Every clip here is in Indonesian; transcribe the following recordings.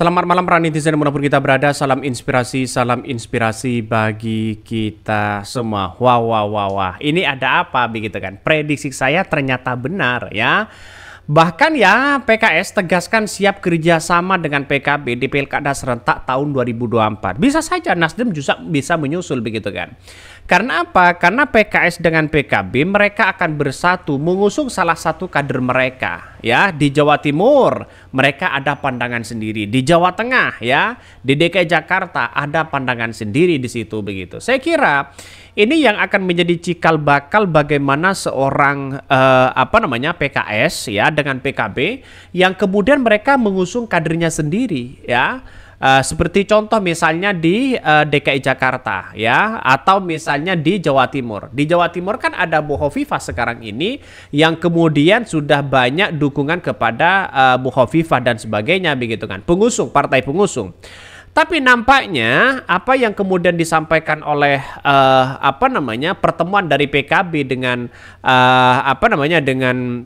Selamat malam para netizen dimanapun kita berada. Salam inspirasi, salam inspirasi bagi kita semua. Wah, wah, wah, wah. Ini ada apa begitu kan? Prediksi saya ternyata benar ya. Bahkan ya PKS tegaskan siap kerjasama dengan PKB di Pilkada serentak tahun 2024. Bisa saja Nasdem juga bisa menyusul begitu kan. Karena apa? Karena PKS dengan PKB mereka akan bersatu mengusung salah satu kader mereka. Ya, di Jawa Timur mereka ada pandangan sendiri, di Jawa Tengah ya, di DKI e Jakarta ada pandangan sendiri di situ begitu. Saya kira ini yang akan menjadi cikal bakal bagaimana seorang eh, apa namanya PKS ya dengan PKB yang kemudian mereka mengusung kadernya sendiri ya. Uh, seperti contoh misalnya di uh, eh, DKI Jakarta ya atau misalnya di Jawa Timur. Di Jawa Timur kan ada Bu Hovifa sekarang ini yang kemudian sudah banyak dukungan kepada uh, Bu Hovifa dan sebagainya begitu kan. Pengusung partai pengusung. Tapi nampaknya apa yang kemudian disampaikan oleh uh, apa namanya pertemuan dari PKB dengan uh, apa namanya dengan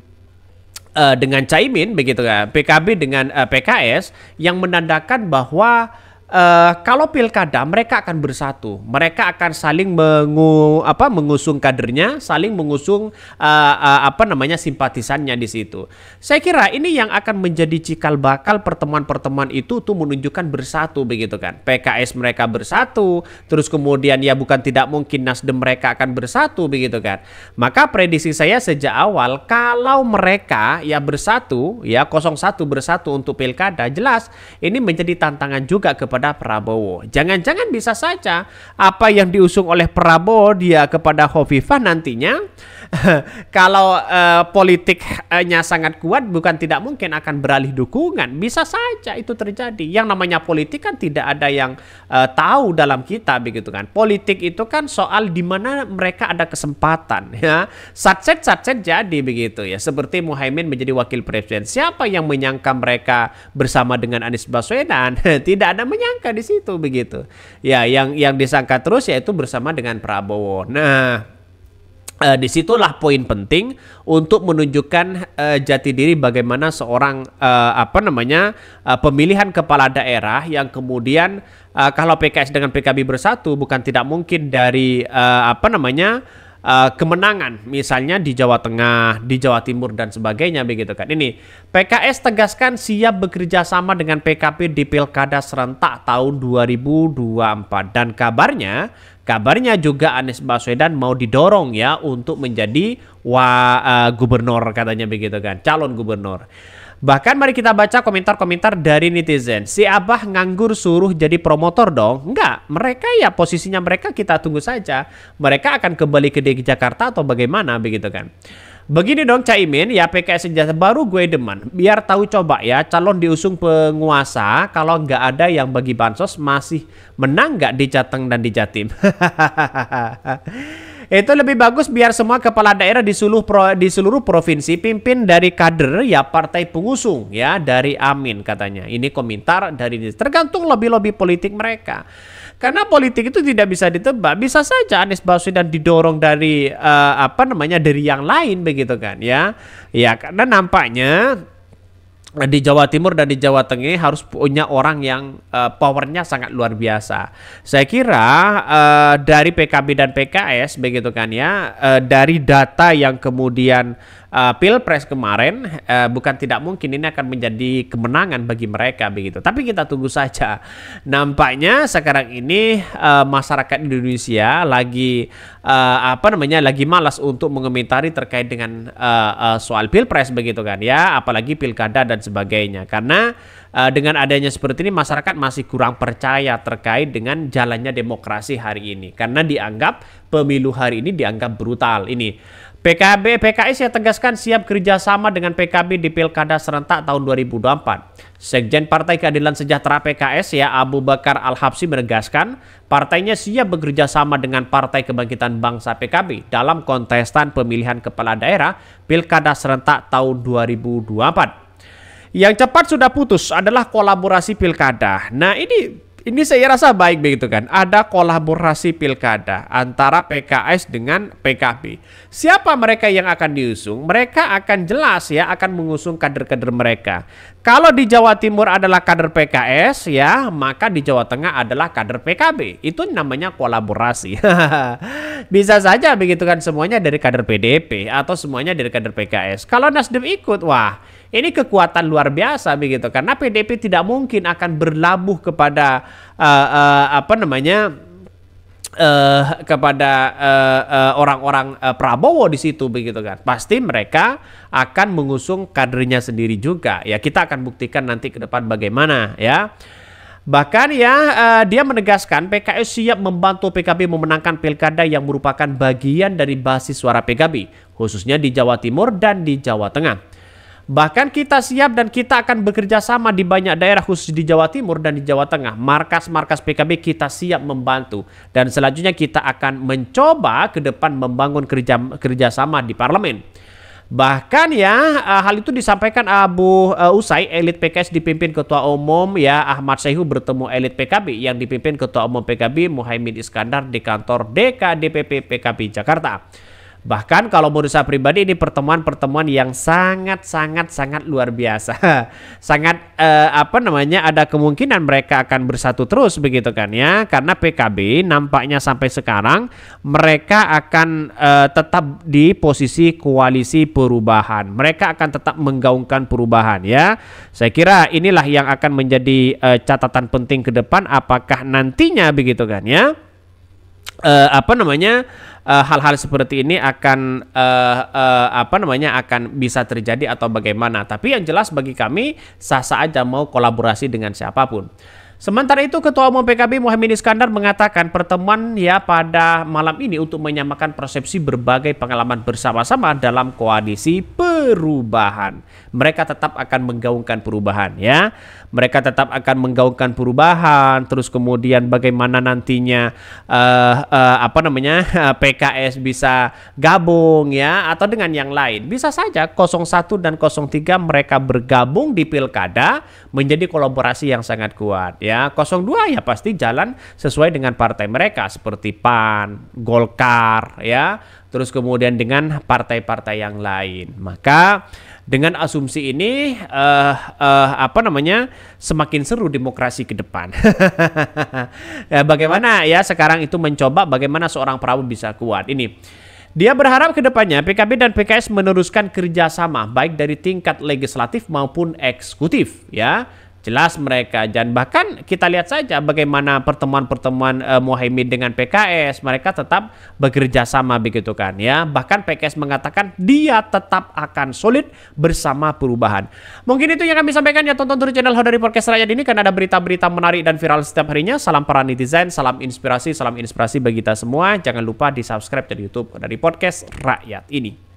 uh, dengan Caimin begitu kan, ya, PKB dengan uh, PKS yang menandakan bahwa Uh, kalau pilkada mereka akan bersatu, mereka akan saling mengu, apa, mengusung kadernya, saling mengusung uh, uh, apa namanya simpatisannya di situ. Saya kira ini yang akan menjadi cikal bakal pertemuan-pertemuan itu tuh menunjukkan bersatu begitu kan. PKS mereka bersatu, terus kemudian ya bukan tidak mungkin Nasdem mereka akan bersatu begitu kan. Maka prediksi saya sejak awal kalau mereka ya bersatu ya 01 bersatu untuk pilkada jelas ini menjadi tantangan juga kepada kepada Prabowo. Jangan-jangan bisa saja apa yang diusung oleh Prabowo dia kepada Hovifah nantinya kalau uh, politiknya sangat kuat bukan tidak mungkin akan beralih dukungan. Bisa saja itu terjadi. Yang namanya politik kan tidak ada yang uh, tahu dalam kita begitu kan. Politik itu kan soal di mana mereka ada kesempatan ya. Satset-satset jadi begitu ya. Seperti Muhaimin menjadi wakil presiden. Siapa yang menyangka mereka bersama dengan Anies Baswedan? Tidak ada menyangka nyangka di situ begitu. Ya, yang yang disangka terus yaitu bersama dengan Prabowo. Nah, eh, disitulah poin penting untuk menunjukkan eh, jati diri bagaimana seorang eh, apa namanya eh, pemilihan kepala daerah yang kemudian eh, kalau PKS dengan PKB bersatu bukan tidak mungkin dari eh, apa namanya uh, kemenangan misalnya di Jawa Tengah, di Jawa Timur dan sebagainya begitu kan. Ini PKS tegaskan siap bekerja sama dengan PKP di Pilkada serentak tahun 2024 dan kabarnya kabarnya juga Anies Baswedan mau didorong ya untuk menjadi wa, uh, gubernur katanya begitu kan, calon gubernur. Bahkan mari kita baca komentar-komentar dari netizen. Si Abah nganggur suruh jadi promotor dong? Enggak, mereka ya posisinya mereka kita tunggu saja. Mereka akan kembali ke DKI Jakarta atau bagaimana begitu kan. Begini dong Caimin, ya PKS senjata baru gue demen. Biar tahu coba ya, calon diusung penguasa kalau nggak ada yang bagi bansos masih menang nggak di Jateng dan di Jatim. Itu lebih bagus biar semua kepala daerah di seluruh pro, di seluruh provinsi pimpin dari kader ya partai pengusung ya dari Amin katanya. Ini komentar dari ini. Tergantung lobby-lobby politik mereka. Karena politik itu tidak bisa ditebak, bisa saja Anies Baswedan didorong dari uh, apa namanya dari yang lain begitu kan ya. Ya karena nampaknya Eh, di Jawa Timur dan di Jawa Tengah harus punya orang yang uh, powernya sangat luar biasa. Saya kira uh, dari PKB dan PKS begitu kan ya, uh, dari data yang kemudian uh, pilpres kemarin uh, bukan tidak mungkin ini akan menjadi kemenangan bagi mereka begitu. Tapi kita tunggu saja. Nampaknya sekarang ini uh, masyarakat Indonesia lagi uh, apa namanya lagi malas untuk mengomentari terkait dengan uh, uh, soal pilpres begitu kan ya, apalagi pilkada dan sebagainya. Karena dengan adanya seperti ini masyarakat masih kurang percaya terkait dengan jalannya demokrasi hari ini karena dianggap pemilu hari ini dianggap brutal ini PKB PKS yang tegaskan siap kerjasama dengan PKB di Pilkada serentak tahun 2024. Sekjen Partai Keadilan Sejahtera PKS ya Abu Bakar Al-Habsi menegaskan partainya siap bekerja sama dengan Partai Kebangkitan Bangsa PKB dalam kontestan pemilihan kepala daerah Pilkada serentak tahun 2024. Yang cepat sudah putus adalah kolaborasi pilkada. Nah ini ini saya rasa baik begitu kan. Ada kolaborasi pilkada antara PKS dengan PKB. Siapa mereka yang akan diusung? Mereka akan jelas ya akan mengusung kader-kader mereka. Kalau di Jawa Timur adalah kader PKS ya, maka di Jawa Tengah adalah kader PKB. Itu namanya kolaborasi. Bisa saja begitu kan semuanya dari kader PDP atau semuanya dari kader PKS. Kalau Nasdem ikut, wah ini kekuatan luar biasa begitu karena PDP tidak mungkin akan berlabuh kepada uh, uh, apa namanya uh, kepada eh, eh, orang-orang uh, uh, uh, Prabowo di situ begitu kan. Pasti mereka akan mengusung kadernya sendiri juga. Ya kita akan buktikan nanti ke depan bagaimana ya. Bahkan ya uh, dia menegaskan PKS siap membantu PKB memenangkan pilkada yang merupakan bagian dari basis suara PKB khususnya di Jawa Timur dan di Jawa Tengah. Bahkan kita siap dan kita akan bekerja sama di banyak daerah khusus di Jawa Timur dan di Jawa Tengah. Markas-markas PKB kita siap membantu. Dan selanjutnya kita akan mencoba ke depan membangun kerja kerjasama di parlemen. Bahkan ya eh, hal itu disampaikan Abu eh, Usai elit PKS dipimpin Ketua Umum ya Ahmad Syaihu bertemu elit PKB yang dipimpin Ketua Umum PKB Muhaimin Iskandar di kantor DKDPP PKB Jakarta. Bahkan kalau menurut saya pribadi ini pertemuan-pertemuan yang sangat-sangat-sangat luar biasa. sangat eh, apa namanya ada kemungkinan mereka akan bersatu terus begitu kan ya. Karena PKB nampaknya sampai sekarang mereka akan eh, tetap di posisi koalisi perubahan. Mereka akan tetap menggaungkan perubahan ya. Saya kira inilah yang akan menjadi eh, catatan penting ke depan apakah nantinya begitu kan ya. Eh, apa namanya? Eh, hal-hal uh, seperti ini akan uh, uh, apa namanya akan bisa terjadi atau bagaimana. Tapi yang jelas bagi kami sah-sah aja mau kolaborasi dengan siapapun. Sementara itu Ketua Umum PKB Muhammad Iskandar mengatakan pertemuan ya pada malam ini untuk menyamakan persepsi berbagai pengalaman bersama-sama dalam koalisi perubahan. Mereka tetap akan menggaungkan perubahan ya. Mereka tetap akan menggaungkan perubahan terus kemudian bagaimana nantinya uh, uh, apa namanya PKS bisa gabung ya atau dengan yang lain. Bisa saja 01 dan 03 mereka bergabung di pilkada menjadi kolaborasi yang sangat kuat ya 02 ya pasti jalan sesuai dengan partai mereka seperti PAN, Golkar ya, terus kemudian dengan partai-partai yang lain. Maka dengan asumsi ini uh, uh, apa namanya semakin seru demokrasi ke depan. ya, bagaimana ya sekarang itu mencoba bagaimana seorang Prabowo bisa kuat ini. Dia berharap kedepannya PKB dan PKS meneruskan kerjasama baik dari tingkat legislatif maupun eksekutif ya jelas mereka dan bahkan kita lihat saja bagaimana pertemuan-pertemuan uh, eh, Mohaimin dengan PKS mereka tetap bekerja sama begitu kan ya bahkan PKS mengatakan dia tetap akan solid bersama perubahan mungkin itu yang kami sampaikan ya tonton terus channel dari Podcast Rakyat ini karena ada berita-berita menarik dan viral setiap harinya salam para netizen salam inspirasi salam inspirasi bagi kita semua jangan lupa di subscribe dari YouTube dari Podcast Rakyat ini